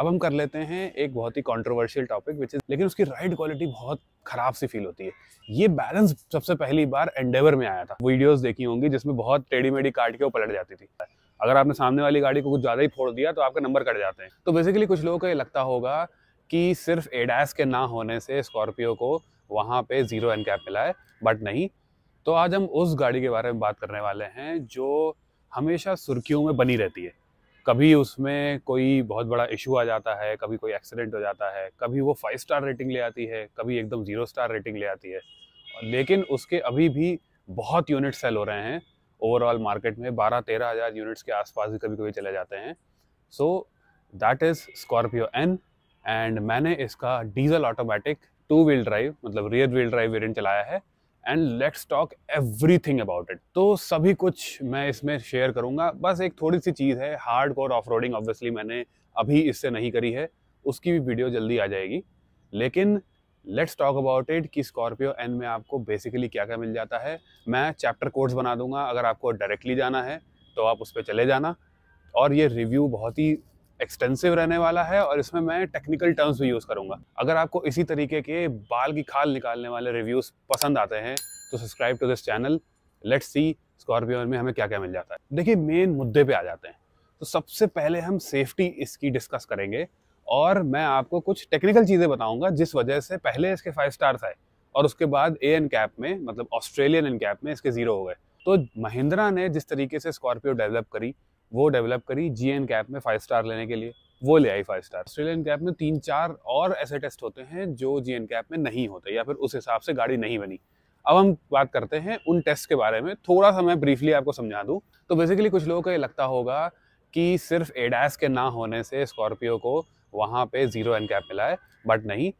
अब हम कर लेते हैं एक बहुत ही कॉन्ट्रोवर्शियल टॉपिक विच इज लेकिन उसकी राइड क्वालिटी बहुत खराब सी फील होती है ये बैलेंस सबसे पहली बार एंडेवर में आया था वीडियोस देखी होंगी जिसमें बहुत टेढ़ी मेढ़ी काट के वो पलट जाती थी अगर आपने सामने वाली गाड़ी को कुछ ज़्यादा ही फोड़ दिया तो आपका नंबर कट जाते हैं तो बेसिकली कुछ लोगों को ये लगता होगा कि सिर्फ एडास के ना होने से स्कॉर्पियो को वहाँ पे ज़ीरो एन कैप मिला है बट नहीं तो आज हम उस गाड़ी के बारे में बात करने वाले हैं जो हमेशा सुर्खियों में बनी रहती है कभी उसमें कोई बहुत बड़ा इशू आ जाता है कभी कोई एक्सीडेंट हो जाता है कभी वो फाइव स्टार रेटिंग ले आती है कभी एकदम ज़ीरो स्टार रेटिंग ले आती है लेकिन उसके अभी भी बहुत यूनिट सेल हो रहे हैं ओवरऑल मार्केट में बारह तेरह हज़ार यूनिट्स के आसपास भी कभी कभी चले जाते हैं so that is Scorpio N and मैंने इसका diesel automatic two wheel drive मतलब रियर व्हील ड्राइव वेरियंट चलाया है and let's talk everything about it तो सभी कुछ मैं इसमें शेयर करूँगा बस एक थोड़ी सी चीज़ है hard core off roading obviously मैंने अभी इससे नहीं करी है उसकी भी वीडियो जल्दी आ जाएगी लेकिन लेट्स टॉक अबाउट इट कि स्कॉर्पियो एन में आपको बेसिकली क्या क्या मिल जाता है मैं चैप्टर कोड्स बना दूंगा अगर आपको डायरेक्टली जाना है तो आप उस पर चले जाना और ये रिव्यू बहुत ही एक्सटेंसिव रहने वाला है और इसमें मैं टेक्निकल टर्म्स भी यूज़ करूँगा अगर आपको इसी तरीके के बाल की खाल निकालने वाले रिव्यूज़ पसंद आते हैं तो subscribe to this channel let's see Scorpio में हमें क्या क्या मिल जाता है देखिए मेन मुद्दे पे आ जाते हैं तो सबसे पहले हम सेफ्टी इसकी डिस्कस करेंगे और मैं आपको कुछ टेक्निकल चीज़ें बताऊंगा जिस वजह से पहले इसके फाइव स्टार्स आए और उसके बाद ए एन कैप में मतलब ऑस्ट्रेलियन एन कैप में इसके ज़ीरो हो गए तो महिंद्रा ने जिस तरीके से स्कॉर्पियो डेवलप करी वो डेवलप करी जी एन कैप में फाइव स्टार लेने के लिए वो ले आई फाइव स्टार ऑस्ट्रेलियन कैप में तीन चार और ऐसे टेस्ट होते हैं जो जी एन कैप में नहीं होते या फिर उस हिसाब से गाड़ी नहीं बनी अब हम बात करते हैं उन टेस्ट के बारे में थोड़ा सा मैं ब्रीफली आपको समझा दूँ तो बेसिकली कुछ लोगों को ये लगता होगा कि सिर्फ एडास के ना होने से स्कॉर्पियो को वहाँ पे जीरो एन कैप मिला है बट नहीं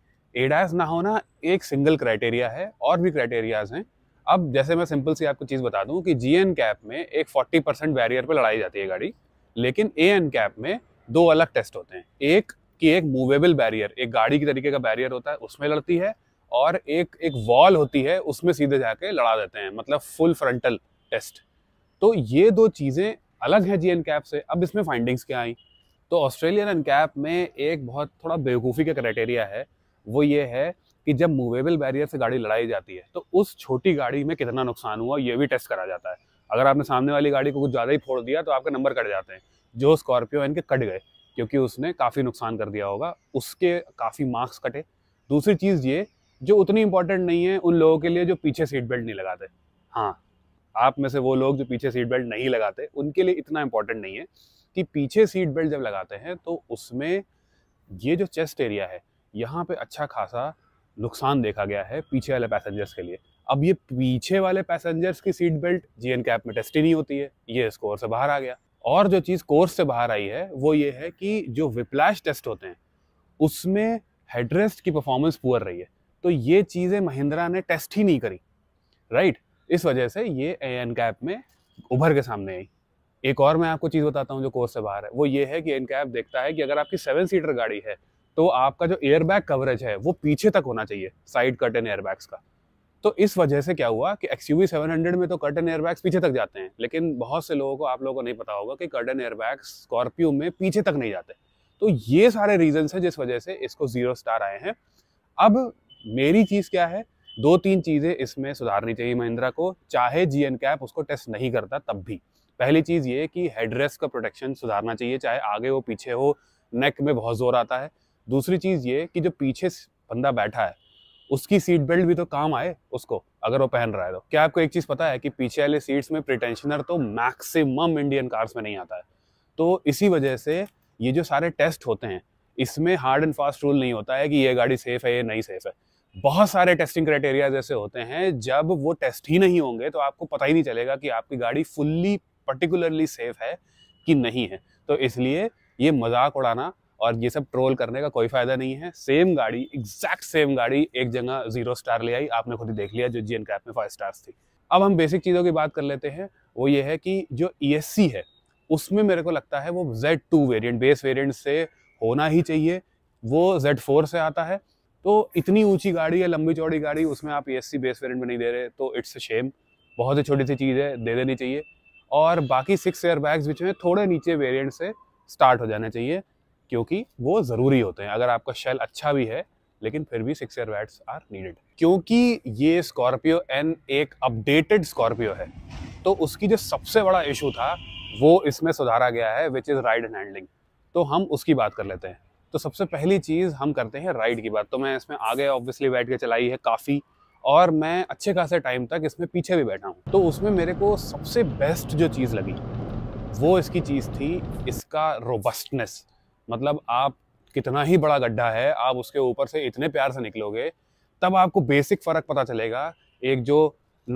एडास ना होना एक सिंगल क्राइटेरिया है और भी क्राइटेरियाज हैं अब जैसे मैं सिंपल सी आपको चीज़ बता दूं कि जी एन कैप में एक फोर्टी परसेंट बैरियर पर लड़ाई जाती है गाड़ी लेकिन ए एन कैप में दो अलग टेस्ट होते हैं एक कि एक मूवेबल बैरियर एक गाड़ी की तरीके का बैरियर होता है उसमें लड़ती है और एक एक वॉल होती है उसमें सीधे जाके लड़ा देते हैं मतलब फुल फ्रंटल टेस्ट तो ये दो चीज़ें अलग हैं जी एन कैप से अब इसमें फाइंडिंग्स क्या आई तो ऑस्ट्रेलियन एन कैप में एक बहुत थोड़ा बेवकूफ़ी का क्राइटेरिया है वो ये है कि जब मूवेबल बैरियर से गाड़ी लड़ाई जाती है तो उस छोटी गाड़ी में कितना नुकसान हुआ ये भी टेस्ट करा जाता है अगर आपने सामने वाली गाड़ी को कुछ ज़्यादा ही फोड़ दिया तो आपके नंबर कट जाते हैं जो स्कॉर्पियो इनके कट गए क्योंकि उसने काफ़ी नुकसान कर दिया होगा उसके काफ़ी मार्क्स कटे दूसरी चीज़ ये जो उतनी इंपॉर्टेंट नहीं है उन लोगों के लिए जो पीछे सीट बेल्ट नहीं लगाते हाँ आप में से वो लोग जो पीछे सीट बेल्ट नहीं लगाते उनके लिए इतना इंपॉर्टेंट नहीं है कि पीछे सीट बेल्ट जब लगाते हैं तो उसमें ये जो चेस्ट एरिया है यहाँ पे अच्छा खासा नुकसान देखा गया है पीछे वाले पैसेंजर्स के लिए अब ये पीछे वाले पैसेंजर्स की seat belt G NCAP में टेस्ट ही नहीं होती है ये स्कोर से बाहर आ गया और जो चीज़ कोर्स से बाहर आई है वो ये है कि जो विप्लैश टेस्ट होते हैं उसमें हेडरेस्ट की परफॉर्मेंस पुअर रही है तो ये चीज़ें महिंद्रा ने टेस्ट ही नहीं करी राइट इस वजह से ये ए एन कैप में उभर के सामने आई एक और मैं आपको चीज़ बताता हूँ जो कोर्स से बाहर है वो ये है कि एन कैप देखता है कि अगर आपकी सेवन सीटर गाड़ी है तो आपका जो एयरबैग कवरेज है वो पीछे तक होना चाहिए साइड कर्टन एयरबैग्स का तो इस वजह से क्या हुआ कि एक्स यू सेवन हंड्रेड में तो कर्टन एयरबैग्स पीछे तक जाते हैं लेकिन बहुत से लोगों को आप लोगों को नहीं पता होगा कि कर्टन एयरबैग्स स्कॉर्पियो में पीछे तक नहीं जाते तो ये सारे रीजन्स हैं जिस वजह से इसको जीरो स्टार आए हैं अब मेरी चीज़ क्या है दो तीन चीज़ें इसमें सुधारनी चाहिए महिंद्रा को चाहे जी कैप उसको टेस्ट नहीं करता तब भी पहली चीज़ ये कि हेडरेस्ट का प्रोटेक्शन सुधारना चाहिए चाहे आगे हो पीछे हो नेक में बहुत जोर आता है दूसरी चीज़ ये कि जो पीछे बंदा बैठा है उसकी सीट बेल्ट भी तो काम आए उसको अगर वो पहन रहा है तो क्या आपको एक चीज़ पता है कि पीछे वाले सीट्स में प्रिटेंशनर तो मैक्सिमम इंडियन कार्स में नहीं आता है तो इसी वजह से ये जो सारे टेस्ट होते हैं इसमें हार्ड एंड फास्ट रूल नहीं होता है कि ये गाड़ी सेफ़ है ये नहीं सेफ़ है बहुत सारे टेस्टिंग क्राइटेरियाज ऐसे होते हैं जब वो टेस्ट ही नहीं होंगे तो आपको पता ही नहीं चलेगा कि आपकी गाड़ी फुल्ली पर्टिकुलरली सेफ है कि नहीं है तो इसलिए ये मजाक उड़ाना और ये सब ट्रोल करने का कोई फायदा नहीं है सेम गाड़ी एग्जैक्ट सेम गाड़ी एक जगह जीरो स्टार ले आई आपने खुद ही देख लिया जो जी एन कैप में फाइव स्टार्स थी अब हम बेसिक चीज़ों की बात कर लेते हैं वो ये है कि जो ई e है उसमें मेरे को लगता है वो Z two variant base variant से होना ही चाहिए वो जेड फोर से आता है तो इतनी ऊंची गाड़ी या लंबी चौड़ी गाड़ी उसमें आप ई बेस वेरियंट में नहीं दे रहे तो इट्स अ शेम बहुत ही छोटी सी चीज़ है दे देनी चाहिए और बाकी सिक्स एयर बैग्स बीच में थोड़े नीचे वेरियंट से स्टार्ट हो जाना चाहिए क्योंकि वो ज़रूरी होते हैं अगर आपका शेल अच्छा भी है लेकिन फिर भी six year waits are needed क्योंकि ये स्कॉर्पियो एन एक अपडेटेड स्कॉर्पियो है तो उसकी जो सबसे बड़ा इशू था वो इसमें सुधारा गया है which is ride and handling तो हम उसकी बात कर लेते हैं तो सबसे पहली चीज़ हम करते हैं राइड की बात तो मैं इसमें आगे ऑब्वियसली बैठ के चलाई है काफ़ी और मैं अच्छे खासे टाइम तक इसमें पीछे भी बैठा हूँ तो उसमें मेरे को सबसे बेस्ट जो चीज़ लगी वो इसकी चीज़ थी इसका रोबस्टनेस मतलब आप कितना ही बड़ा गड्ढा है आप उसके ऊपर से इतने प्यार से निकलोगे तब आपको बेसिक फ़र्क पता चलेगा एक जो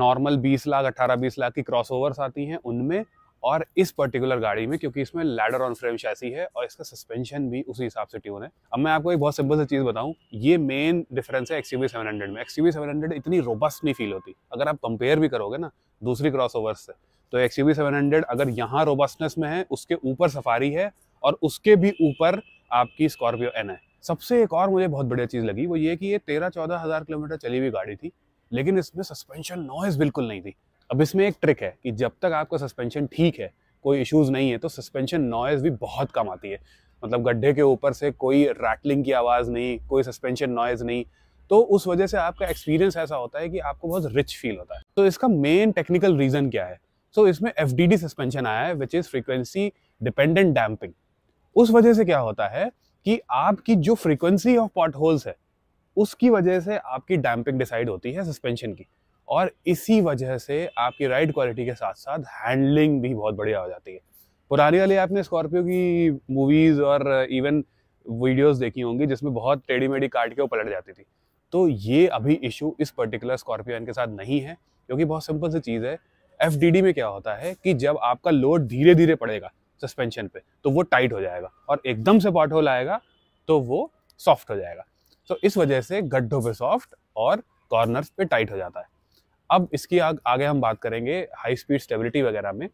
नॉर्मल 20 लाख 18 20 लाख की क्रॉसओवर्स आती हैं उनमें और इस पर्टिकुलर गाड़ी में क्योंकि इसमें लैडर ऑन फ्रेम शैसी है और इसका सस्पेंशन भी उसी हिसाब से ट्यून है अब मैं आपको एक बहुत सिंपल सी चीज़ बताऊं ये मेन डिफरेंस है एक्सयूवी हंड्रेड में एक्सयूवी हंड्रेड इतनी रोबस्ट नहीं फील होती अगर आप कंपेयर भी करोगे ना दूसरी क्रॉस से तो एक्सयूवी हंड्रेड अगर यहाँ रोबस्टनेस में है उसके ऊपर सफारी है और उसके भी ऊपर आपकी स्कॉर्पियो एन है सबसे एक और मुझे बहुत बढ़िया चीज़ लगी वो ये कि ये तेरह चौदह हज़ार किलोमीटर चली हुई गाड़ी थी लेकिन इसमें सस्पेंशन नॉइज बिल्कुल नहीं थी अब इसमें एक ट्रिक है कि जब तक आपका सस्पेंशन ठीक है कोई इश्यूज़ नहीं है तो सस्पेंशन नॉइज़ भी बहुत कम आती है मतलब गड्ढे के ऊपर से कोई रैटलिंग की आवाज़ नहीं कोई सस्पेंशन नॉइज़ नहीं तो उस वजह से आपका एक्सपीरियंस ऐसा होता है कि आपको बहुत रिच फील होता है तो इसका मेन टेक्निकल रीज़न क्या है सो so, इसमें एफ सस्पेंशन आया है which is frequency dependent damping उस वजह से क्या होता है कि आपकी जो फ्रीक्वेंसी ऑफ पॉट होल्स है उसकी वजह से आपकी डैम्पिंग डिसाइड होती है सस्पेंशन की और इसी वजह से आपकी राइड क्वालिटी के साथ साथ हैंडलिंग भी बहुत बढ़िया हो जाती है पुरानी वाली आपने स्कॉर्पियो की मूवीज़ और इवन वीडियोस देखी होंगी जिसमें बहुत टेढ़ी मेढ़ी काट के पलट जाती थी तो ये अभी इशू इस पर्टिकुलर स्कॉर्पियो के साथ नहीं है क्योंकि बहुत सिंपल सी चीज़ है एफ में क्या होता है कि जब आपका लोड धीरे धीरे पड़ेगा सस्पेंशन पे तो वो टाइट हो जाएगा और एकदम से पॉट होल आएगा तो वो सॉफ्ट हो जाएगा तो इस वजह से गड्ढों पे सॉफ्ट और कॉर्नर्स पे टाइट हो जाता है अब इसकी आग आगे हम बात करेंगे हाई स्पीड स्टेबिलिटी वगैरह में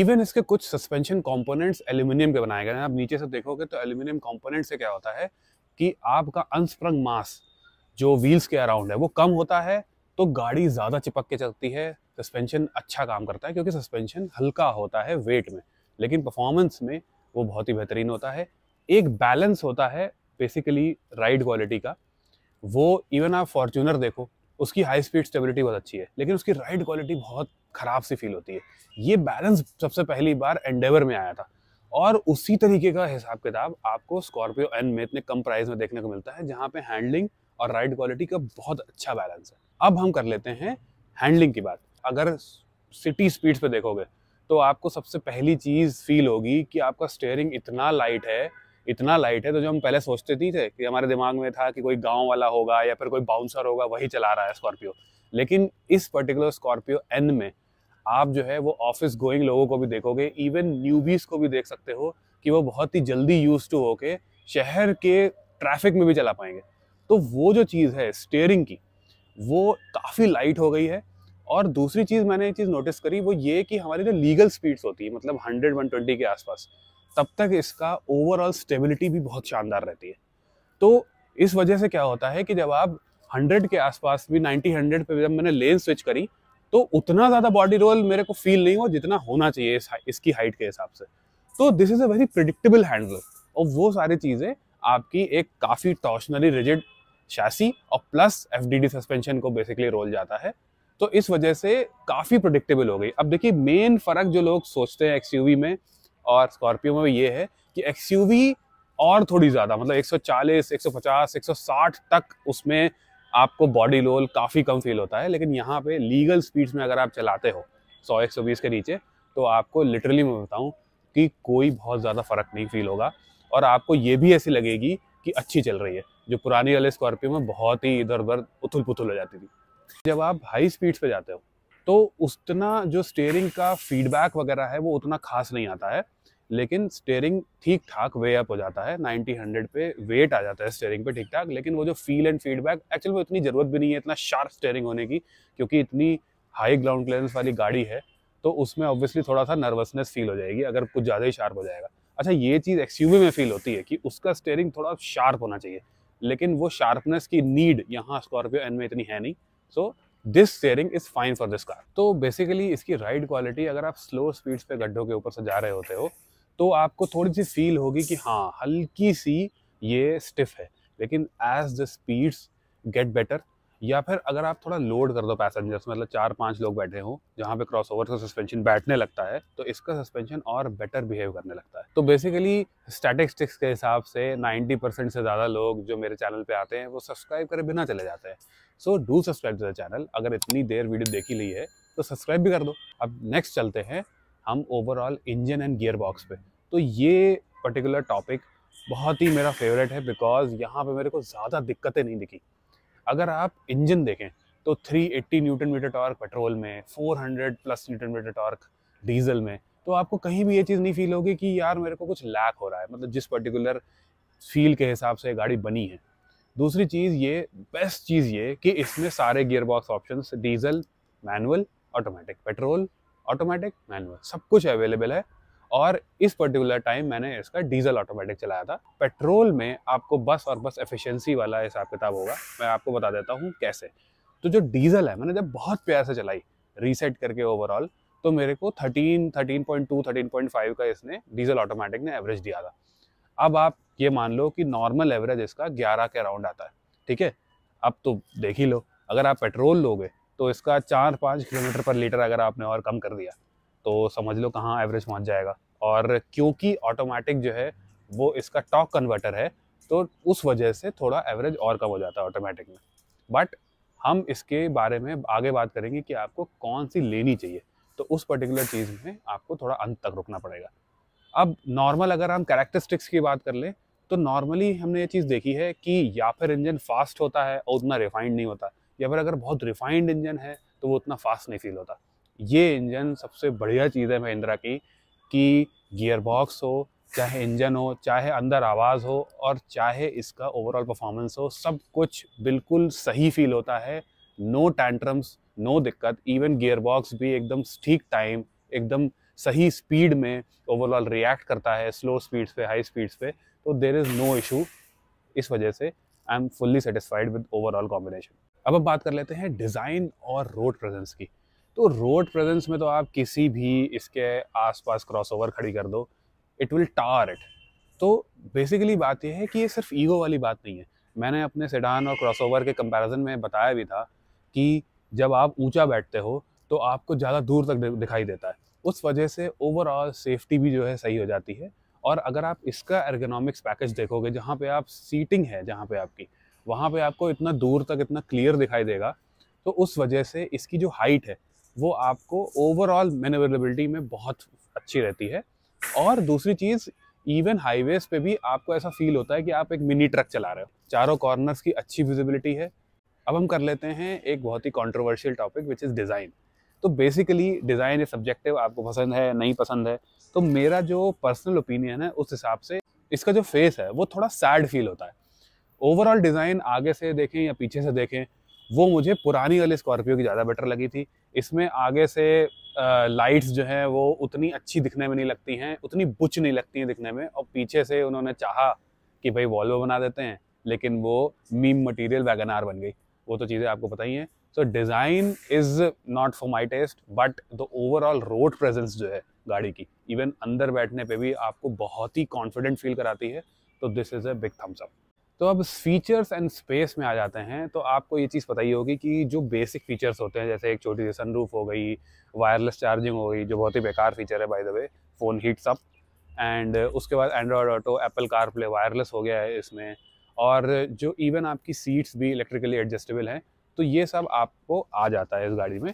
इवन इसके कुछ सस्पेंशन कंपोनेंट्स एल्यूमिनियम के बनाए गए हैं आप नीचे से देखोगे तो एल्यूमिनियम कंपोनेंट से क्या होता है कि आपका अनस्प्रंग मास जो व्हील्स के अराउंड है वो कम होता है तो गाड़ी ज़्यादा चिपक के चलती है सस्पेंशन अच्छा काम करता है क्योंकि सस्पेंशन हल्का होता है वेट में लेकिन परफॉर्मेंस में वो बहुत ही बेहतरीन होता है एक बैलेंस होता है बेसिकली राइड क्वालिटी का वो इवन आप फॉर्चूनर देखो उसकी हाई स्पीड स्टेबिलिटी बहुत अच्छी है लेकिन उसकी राइड क्वालिटी बहुत ख़राब सी फील होती है ये बैलेंस सबसे पहली बार एंडेवर में आया था और उसी तरीके का हिसाब किताब आपको स्कॉर्पियो एन में इतने कम प्राइस में देखने को मिलता है जहाँ पे हैंडलिंग और राइड क्वालिटी का बहुत अच्छा बैलेंस है अब हम कर लेते हैं हैंडलिंग की बात अगर सिटी स्पीड्स पे देखोगे तो आपको सबसे पहली चीज़ फील होगी कि आपका स्टेयरिंग इतना लाइट है इतना लाइट है तो जो हम पहले सोचते थी थे कि हमारे दिमाग में था कि कोई गांव वाला होगा या फिर कोई बाउंसर होगा वही चला रहा है स्कॉर्पियो लेकिन इस पर्टिकुलर स्कॉर्पियो एन में आप जो है वो ऑफिस गोइंग लोगों को भी देखोगे इवन न्यूबीज को भी देख सकते हो कि वो बहुत ही जल्दी यूज टू होके शहर के ट्रैफिक में भी चला पाएंगे तो वो जो चीज़ है स्टेयरिंग की वो काफ़ी लाइट हो गई है और दूसरी चीज़ मैंने एक चीज़ नोटिस करी वो ये कि हमारी जो लीगल स्पीड्स होती है मतलब हंड्रेड वन ट्वेंटी के आसपास तब तक इसका ओवरऑल स्टेबिलिटी भी बहुत शानदार रहती है तो इस वजह से क्या होता है कि जब आप हंड्रेड के आसपास भी 90 हंड्रेड पे जब मैंने लेन स्विच करी तो उतना ज़्यादा बॉडी रोल मेरे को फील नहीं हुआ जितना होना चाहिए इस, इसकी हाइट के हिसाब से तो this is a very predictable handle और वो सारी चीज़ें आपकी एक काफ़ी टॉशनरी रिजिड शासी और प्लस एफ सस्पेंशन को बेसिकली रोल जाता है तो इस वजह से काफ़ी प्रोडिक्टेबल हो गई अब देखिए मेन फ़र्क जो लोग सोचते हैं एक्स में और स्कॉर्पियो में ये है कि एक्स और थोड़ी ज़्यादा मतलब 140, 150, 160 तक उसमें आपको बॉडी लोल काफ़ी कम फील होता है लेकिन यहाँ पे लीगल स्पीड्स में अगर आप चलाते हो 100 120 के नीचे तो आपको लिटरली मैं बताऊँ कि कोई बहुत ज़्यादा फ़र्क नहीं फील होगा और आपको ये भी ऐसी लगेगी कि अच्छी चल रही है जो पुरानी वाले स्कॉर्पियो में बहुत ही इधर उधर उथल पुथल हो जाती थी जब आप हाई स्पीड्स पे जाते हो तो उतना जो स्टेयरिंग का फीडबैक वगैरह है वो उतना खास नहीं आता है लेकिन स्टेयरिंग ठीक ठाक वे अप हो जाता है 90 हंड्रेड पे वेट आ जाता है स्टेयरिंग पे ठीक ठाक लेकिन वो जो फील एंड फीडबैक एक्चुअल में इतनी ज़रूरत भी नहीं है इतना शार्प स्टेयरिंग होने की क्योंकि इतनी हाई ग्राउंड क्लियरेंस वाली गाड़ी है तो उसमें ऑब्वियसली थोड़ा सा नर्वसनेस फील हो जाएगी अगर कुछ ज़्यादा ही शार्प हो जाएगा अच्छा ये चीज़ एक्सयूवी में फील होती है कि उसका स्टेयरिंग थोड़ा शार्प होना चाहिए लेकिन वो शार्पनेस की नीड यहाँ स्कॉर्पियो एन में इतनी है नहीं so this steering is fine for this car तो बेसिकली इसकी राइड क्वालिटी अगर आप स्लो स्पीड्स पे गड्ढों के ऊपर से जा रहे होते हो तो आपको थोड़ी सी फील होगी कि हाँ हल्की सी ये स्टिफ है लेकिन as the speeds get better या फिर अगर आप थोड़ा लोड कर दो पैसेंजर्स मतलब चार पांच लोग बैठे हो जहाँ पे क्रॉस ओवर का सस्पेंशन बैठने लगता है तो इसका सस्पेंशन और बेटर बिहेव करने लगता है तो बेसिकली स्टैटिस्टिक्स के हिसाब से 90 परसेंट से ज़्यादा लोग जो मेरे चैनल पे आते हैं वो सब्सक्राइब करे बिना चले जाते हैं so do subscribe to the channel अगर इतनी देर वीडियो देखी ली है तो सब्सक्राइब भी कर दो अब नेक्स्ट चलते हैं हम overall engine and gear box पे तो ये पर्टिकुलर टॉपिक बहुत ही मेरा फेवरेट है बिकॉज यहाँ पे मेरे को ज़्यादा दिक्कतें नहीं दिखी अगर आप इंजन देखें तो 380 न्यूटन मीटर टॉर्क पेट्रोल में 400 plus newton meter torque diesel में तो आपको कहीं भी ये चीज़ नहीं फील होगी कि यार मेरे को कुछ लैक हो रहा है मतलब जिस पर्टिकुलर फील के हिसाब से गाड़ी बनी है दूसरी चीज़ ये बेस्ट चीज़ ये कि इसमें सारे gear box option diesel manual automatic petrol automatic manual सब कुछ अवेलेबल है और इस पर्टिकुलर टाइम मैंने इसका डीजल ऑटोमेटिक चलाया था पेट्रोल में आपको बस और बस एफिशिएंसी वाला हिसाब किताब होगा मैं आपको बता देता हूँ कैसे तो जो डीजल है मैंने जब बहुत प्यार से चलाई रीसेट करके ओवरऑल तो मेरे को 13, 13.2, 13.5 का इसने डीजल ऑटोमेटिक ने एवरेज दिया था अब आप ये मान लो कि नॉर्मल एवरेज इसका ग्यारह के अराउंड आता है ठीक है अब तो देख ही लो अगर आप पेट्रोल लोगे तो इसका चार पाँच किलोमीटर पर लीटर अगर आपने और कम कर दिया तो समझ लो कहाँ एवरेज पहुँच जाएगा और क्योंकि ऑटोमेटिक जो है वो इसका टॉक कन्वर्टर है तो उस वजह से थोड़ा एवरेज और कम हो जाता है ऑटोमेटिक में बट हम इसके बारे में आगे बात करेंगे कि आपको कौन सी लेनी चाहिए तो उस पर्टिकुलर चीज़ में आपको थोड़ा अंत तक रुकना पड़ेगा अब नॉर्मल अगर हम कैरेक्टरिस्टिक्स की बात कर लें तो नॉर्मली हमने ये चीज़ देखी है कि या फिर इंजन फास्ट होता है और उतना रिफाइंड नहीं होता या फिर अगर बहुत रिफाइंड इंजन है तो वो उतना फास्ट नहीं फील होता ये इंजन सबसे बढ़िया चीज़ है महिंद्रा की कि गियरबॉक्स हो चाहे इंजन हो चाहे अंदर आवाज़ हो और चाहे इसका ओवरऑल परफॉर्मेंस हो सब कुछ बिल्कुल सही फील होता है नो टैंट्रम्स नो दिक्कत इवन गियरबॉक्स भी एकदम ठीक टाइम एकदम सही स्पीड में ओवरऑल रिएक्ट करता है स्लो स्पीड्स पे हाई स्पीड्स पे तो देर इज़ नो इशू इस वजह से I am fully satisfied with overall combination अब हम बात कर लेते हैं डिज़ाइन और रोड प्रेजेंस की तो रोड प्रेजेंस में तो आप किसी भी इसके आसपास क्रॉसओवर खड़ी कर दो इट विल टार इट तो बेसिकली बात यह है कि ये सिर्फ ईगो वाली बात नहीं है मैंने अपने सेडान और क्रॉसओवर के कंपैरिजन में बताया भी था कि जब आप ऊंचा बैठते हो तो आपको ज़्यादा दूर तक दिखाई देता है उस वजह से ओवरऑल सेफ्टी भी जो है सही हो जाती है और अगर आप इसका एर्गोनॉमिक्स पैकेज देखोगे जहाँ पे आप सीटिंग है जहाँ पे आपकी वहाँ पे आपको इतना दूर तक इतना क्लियर दिखाई देगा तो उस वजह से इसकी जो हाइट है वो आपको ओवरऑल मैनेवरेबिलिटी में बहुत अच्छी रहती है और दूसरी चीज़ इवन हाईवेज पे भी आपको ऐसा फील होता है कि आप एक मिनी ट्रक चला रहे हो चारों कॉर्नर्स की अच्छी विजिबिलिटी है अब हम कर लेते हैं एक बहुत ही controversial topic which is design तो बेसिकली डिज़ाइन इज सब्जेक्टिव आपको पसंद है नहीं पसंद है तो मेरा जो पर्सनल ओपिनियन है उस हिसाब से इसका जो फेस है वो थोड़ा सैड फील होता है ओवरऑल डिज़ाइन आगे से देखें या पीछे से देखें वो मुझे पुरानी वाली स्कॉर्पियो की ज़्यादा बेटर लगी थी इसमें आगे से लाइट्स जो हैं वो उतनी अच्छी दिखने में नहीं लगती हैं उतनी बुच नहीं लगती हैं दिखने में और पीछे से उन्होंने चाहा कि भाई वॉल्वो बना देते हैं लेकिन वो मीम मटेरियल वैगन बन गई वो तो चीज़ें आपको पता ही हैं so design is not for my taste but the overall road presence जो है गाड़ी की इवन अंदर बैठने पे भी आपको बहुत ही कॉन्फिडेंट फील कराती है तो this is a big thumbs up तो अब फीचर्स एंड स्पेस में आ जाते हैं तो आपको ये चीज़ पता ही होगी कि जो बेसिक फीचर्स होते हैं जैसे एक छोटी सी सनरूफ हो गई वायरलेस चार्जिंग हो गई जो बहुत ही बेकार फीचर है by the way phone heats up and उसके बाद Android Auto Apple CarPlay wireless हो गया है इसमें और जो इवन आपकी सीट्स भी इलेक्ट्रिकली एडजस्टेबल हैं तो ये सब आपको आ जाता है इस गाड़ी में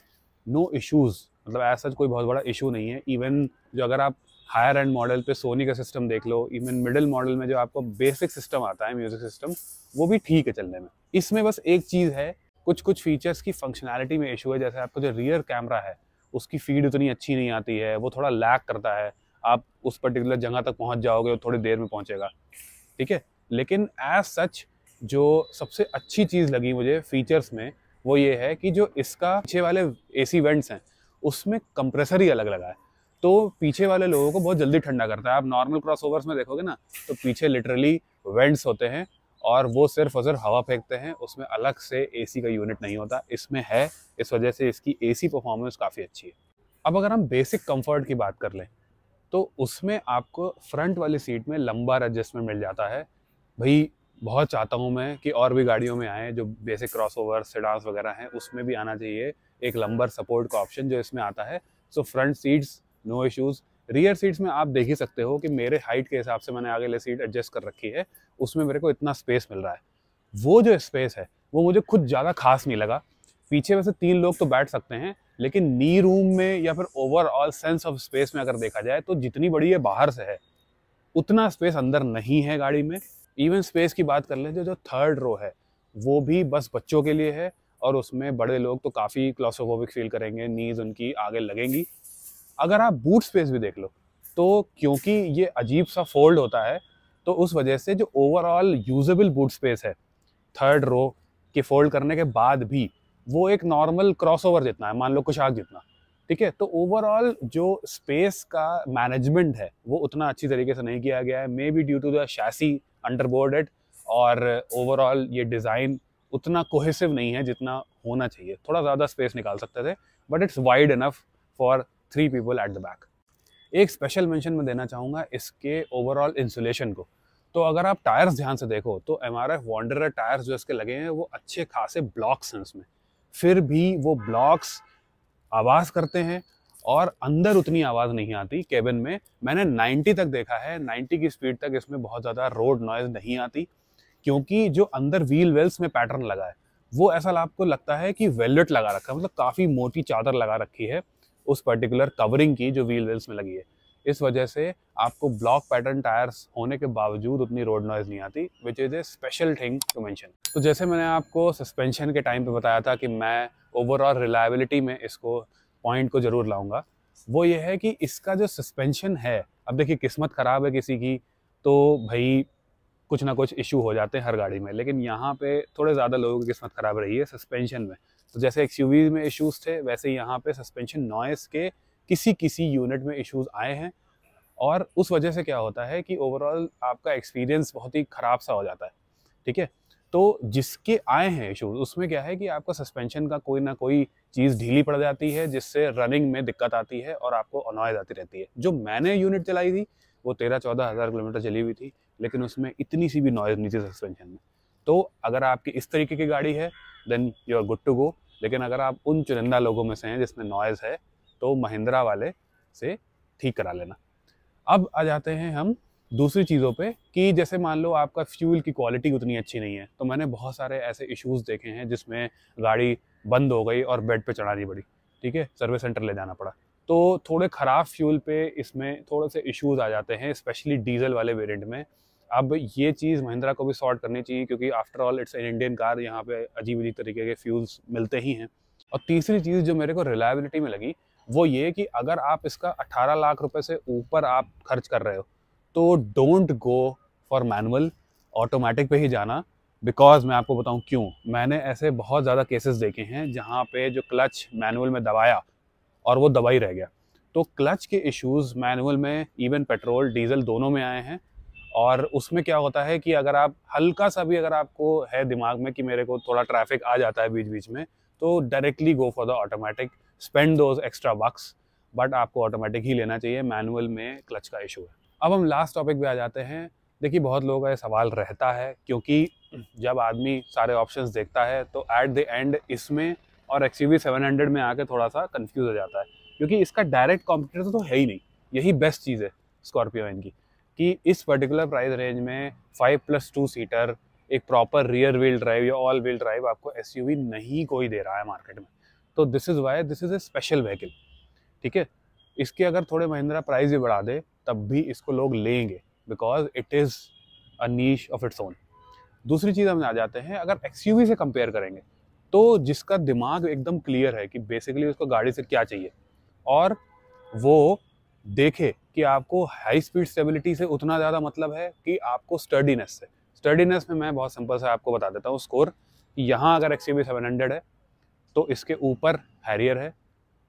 नो no इश्यूज़ मतलब ऐसा कोई बहुत बड़ा इशू नहीं है इवन जो अगर आप हायर एंड मॉडल पे सोनी का सिस्टम देख लो इवन मिडिल मॉडल में जो आपको बेसिक सिस्टम आता है म्यूजिक सिस्टम वो भी ठीक है चलने में इसमें बस एक चीज़ है कुछ कुछ फीचर्स की फंक्शनैलिटी में इशू है जैसे आपका जो रियर कैमरा है उसकी फीड उतनी अच्छी नहीं आती है वो थोड़ा लैक करता है आप उस पर्टिकुलर जगह तक पहुंच जाओगे और थोड़ी देर में पहुंचेगा ठीक है लेकिन एज सच जो सबसे अच्छी चीज़ लगी मुझे फीचर्स में वो ये है कि जो इसका पीछे वाले ए सी वेंट्स हैं उसमें कंप्रेसर ही अलग लगा है तो पीछे वाले लोगों को बहुत जल्दी ठंडा करता है आप नॉर्मल क्रॉसओवर्स में देखोगे ना तो पीछे लिटरली वेंट्स होते हैं और वो सिर्फ और सिर्फ हवा फेंकते हैं उसमें अलग से एसी का यूनिट नहीं होता इसमें है इस वजह से इसकी एसी परफॉर्मेंस काफ़ी अच्छी है अब अगर हम बेसिक कंफर्ट की बात कर लें तो उसमें आपको फ्रंट वाली सीट में लंबा एडजस्टमेंट मिल जाता है भाई बहुत चाहता हूँ मैं कि और भी गाड़ियों में आए जो बेसिक क्रॉस ओवर सेडांस वगैरह हैं उसमें भी आना चाहिए एक लंबर सपोर्ट का ऑप्शन जो इसमें आता है so front seats no issues rear seats में आप देख ही सकते हो कि मेरे हाइट के हिसाब से मैंने आगे ले सीट एडजस्ट कर रखी है उसमें मेरे को इतना स्पेस मिल रहा है वो जो स्पेस है वो मुझे खुद ज़्यादा खास नहीं लगा पीछे वैसे तीन लोग तो बैठ सकते हैं लेकिन नी रूम में या फिर ओवरऑल सेंस ऑफ स्पेस में अगर देखा जाए तो जितनी बड़ी ये बाहर से है उतना स्पेस अंदर नहीं है गाड़ी में इवन स्पेस की बात कर लें जो जो थर्ड रो है वो भी बस बच्चों के लिए है और उसमें बड़े लोग तो काफ़ी क्लॉसोफोबिक फील करेंगे नीज उनकी आगे लगेंगी अगर आप बूट स्पेस भी देख लो तो क्योंकि ये अजीब सा फोल्ड होता है तो उस वजह से जो ओवरऑल यूजेबल बूट स्पेस है थर्ड रो के फोल्ड करने के बाद भी वो एक नॉर्मल क्रॉसओवर जितना है मान लो कुशाक जितना ठीक है तो ओवरऑल जो स्पेस का मैनेजमेंट है वो उतना अच्छी तरीके से नहीं किया गया है maybe due to the chassis underboarded और ओवरऑल ये डिज़ाइन उतना कोहेसिव नहीं है जितना होना चाहिए थोड़ा ज़्यादा स्पेस निकाल सकते थे but it's wide enough for three people at the back एक स्पेशल मेंशन मैं देना चाहूँगा इसके ओवरऑल इंसुलेशन को तो अगर आप टायर्स ध्यान से देखो तो M R F Wanderer tyres जो इसके लगे हैं वो अच्छे खासे ब्लॉक्स हैं उसमें फिर भी वो ब्लॉक्स आवाज़ करते हैं और अंदर उतनी आवाज़ नहीं आती केबिन में मैंने 90 तक देखा है 90 की स्पीड तक इसमें बहुत ज़्यादा रोड नॉइज़ नहीं आती क्योंकि जो अंदर व्हील वेल्स में पैटर्न लगा है वो ऐसा आपको लगता है कि वेलवेट लगा रखा है मतलब काफ़ी मोटी चादर लगा रखी है उस पर्टिकुलर कवरिंग की जो व्हील वेल्स में लगी है इस वजह से आपको ब्लॉक पैटर्न टायर्स होने के बावजूद उतनी रोड नॉइज नहीं आती which is a special thing to mention तो जैसे मैंने आपको सस्पेंशन के टाइम पे बताया था कि मैं ओवरऑल रिलायबिलिटी में इसको पॉइंट को ज़रूर लाऊंगा वो ये है कि इसका जो सस्पेंशन है अब देखिए किस्मत ख़राब है किसी की तो भाई कुछ ना कुछ इशू हो जाते हैं हर गाड़ी में लेकिन यहाँ पे थोड़े ज़्यादा लोगों की किस्मत ख़राब रही है सस्पेंशन में तो जैसे एक्स में इशूज़ थे वैसे यहाँ पे सस्पेंशन नॉइस के किसी किसी यूनिट में इशूज़ आए हैं और उस वजह से क्या होता है कि ओवरऑल आपका एक्सपीरियंस बहुत ही ख़राब सा हो जाता है ठीक है तो जिसके आए हैं इशूज़ उसमें क्या है कि आपका सस्पेंशन का कोई ना कोई चीज़ ढीली पड़ जाती है जिससे रनिंग में दिक्कत आती है और आपको अनॉयज आती रहती है जो मैंने यूनिट चलाई थी वो तेरह चौदह हज़ार किलोमीटर चली हुई थी लेकिन उसमें इतनी सी भी नॉइज नहीं थी सस्पेंशन में तो अगर आपकी इस तरीके की गाड़ी है then you are good to go लेकिन अगर आप उन चुनिंदा लोगों में से हैं जिसमें नॉइज़ है तो महिंद्रा वाले से ठीक करा लेना अब आ जाते हैं हम दूसरी चीज़ों पे कि जैसे मान लो आपका फ्यूल की क्वालिटी उतनी अच्छी नहीं है तो मैंने बहुत सारे ऐसे इश्यूज़ देखे हैं जिसमें गाड़ी बंद हो गई और बेड पे चढ़ानी पड़ी ठीक है सर्विस सेंटर ले जाना पड़ा तो थोड़े ख़राब फ्यूल पे इसमें थोड़े से इश्यूज़ आ जाते हैं स्पेशली डीजल वाले वेरियंट में अब ये चीज़ महिंद्रा को भी सॉर्ट करनी चाहिए क्योंकि after all it's an Indian car यहाँ पे अजीब अजीब तरीके के फ्यूल्स मिलते ही हैं और तीसरी चीज़ जो मेरे को रिलायबिलिटी में लगी वो ये कि अगर आप इसका 18 लाख रुपए से ऊपर आप खर्च कर रहे हो तो don't go for manual automatic पे ही जाना बिकॉज मैं आपको बताऊं क्यों मैंने ऐसे बहुत ज़्यादा केसेस देखे हैं जहाँ पे जो क्लच मैनुअल में दबाया और वो दबाई रह गया तो क्लच के इश्यूज मैनुअल में इवन पेट्रोल डीजल दोनों में आए हैं और उसमें क्या होता है कि अगर आप हल्का सा भी अगर आपको है दिमाग में कि मेरे को थोड़ा ट्रैफिक आ जाता है बीच बीच में तो directly go for the automatic spend those extra bucks but आपको ऑटोमेटिक ही लेना चाहिए मैनुअल में क्लच का इशू है अब हम लास्ट टॉपिक पे आ जाते हैं देखिए बहुत लोगों का ये सवाल रहता है क्योंकि जब आदमी सारे ऑप्शंस देखता है तो एट द एंड इसमें और एक्स यू सेवन में आके थोड़ा सा कन्फ्यूज़ हो जाता है क्योंकि इसका डायरेक्ट कॉम्पिटिटर तो है ही नहीं यही बेस्ट चीज़ है स्कॉर्पियो इनकी कि इस पर्टिकुलर प्राइस रेंज में फाइव प्लस टू सीटर एक प्रॉपर रियर व्हील ड्राइव या ऑल व्हील ड्राइव आपको एस नहीं कोई दे रहा है मार्केट में तो this is why this is a special vehicle ठीक है इसके अगर थोड़े महिंद्रा प्राइस भी बढ़ा दे तब भी इसको लोग लेंगे because it is a niche of its own दूसरी चीज़ हम आ जाते हैं अगर एक्स से कंपेयर करेंगे तो जिसका दिमाग एकदम क्लियर है कि बेसिकली उसको गाड़ी से क्या चाहिए और वो देखे कि आपको हाई स्पीड स्टेबिलिटी से उतना ज़्यादा मतलब है कि आपको स्टर्डीनेस से स्टर्डीनेस में मैं बहुत सिंपल से आपको बता देता हूँ स्कोर यहाँ अगर एक्स सेवन हंड्रेड है तो इसके ऊपर हैरियर है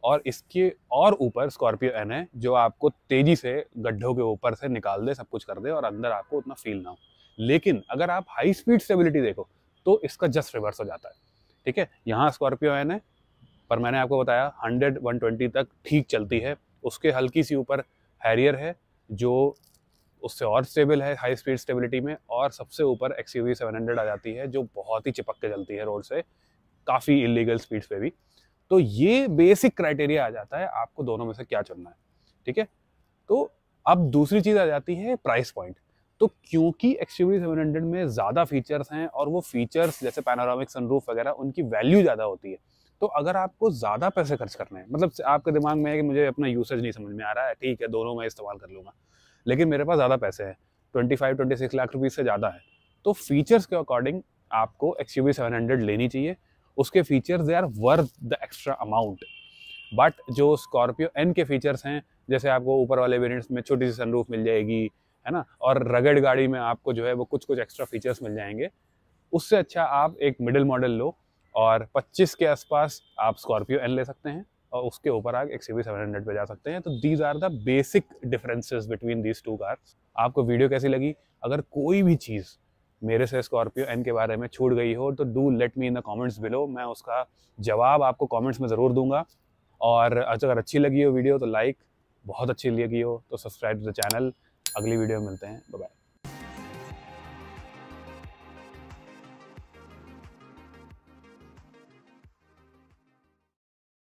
और इसके और ऊपर स्कॉर्पियो एन है जो आपको तेज़ी से गड्ढों के ऊपर से निकाल दे सब कुछ कर दे और अंदर आपको उतना फील ना हो लेकिन अगर आप हाई स्पीड स्टेबिलिटी देखो तो इसका जस्ट रिवर्स हो जाता है ठीक है यहाँ स्कॉर्पियो एन है पर मैंने आपको बताया हंड्रेड वन ट्वेंटी तक ठीक चलती है उसके हल्की सी ऊपर हैरियर है जो उससे और स्टेबल है हाई स्पीड स्टेबिलिटी में और सबसे ऊपर एक्स यू सेवन हंड्रेड आ जाती है जो बहुत ही चिपक के चलती है रोड से काफ़ी इलीगल स्पीड्स पे भी तो ये बेसिक क्राइटेरिया आ जाता है आपको दोनों में से क्या चुनना है ठीक है तो अब दूसरी चीज़ आ जाती है प्राइस पॉइंट तो क्योंकि एक्स यू सेवन हंड्रेड में ज़्यादा फीचर्स हैं और वो फीचर्स जैसे पैनोरामिक सनरूफ वगैरह उनकी वैल्यू ज़्यादा होती है तो अगर आपको ज़्यादा पैसे खर्च करने हैं मतलब आपके दिमाग में है कि मुझे अपना यूसेज नहीं समझ में आ रहा है ठीक है दोनों मैं इस्तेमाल कर लूँगा लेकिन मेरे पास ज़्यादा पैसे हैं twenty five twenty six lakh rupees से ज़्यादा है तो फीचर्स के अकॉर्डिंग आपको एक्स यू सेवन हंड्रेड लेनी चाहिए उसके features they are worth the extra amount but जो स्कॉर्पियो एन के फीचर्स हैं जैसे आपको ऊपर वाले वेरियंट्स में छोटी सी सनरूफ मिल जाएगी है ना और रगड़ गाड़ी में आपको जो है वो कुछ कुछ एक्स्ट्रा फीचर्स मिल जाएंगे उससे अच्छा आप एक मिडिल मॉडल लो और 25 के आसपास आप स्कॉर्पियो एन ले सकते हैं और उसके ऊपर आप एक्स सेवन हंड्रेड पर जा सकते हैं तो these are the basic differences between these two cars आपको वीडियो कैसी लगी अगर कोई भी चीज़ मेरे से स्कॉर्पियो एन के बारे में छूट गई हो तो do let me in the comments below मैं उसका जवाब आपको कमेंट्स में ज़रूर दूंगा और अगर अच्छी लगी हो वीडियो तो लाइक बहुत अच्छी लगी हो तो सब्सक्राइब टू द चैनल अगली वीडियो में मिलते हैं बाय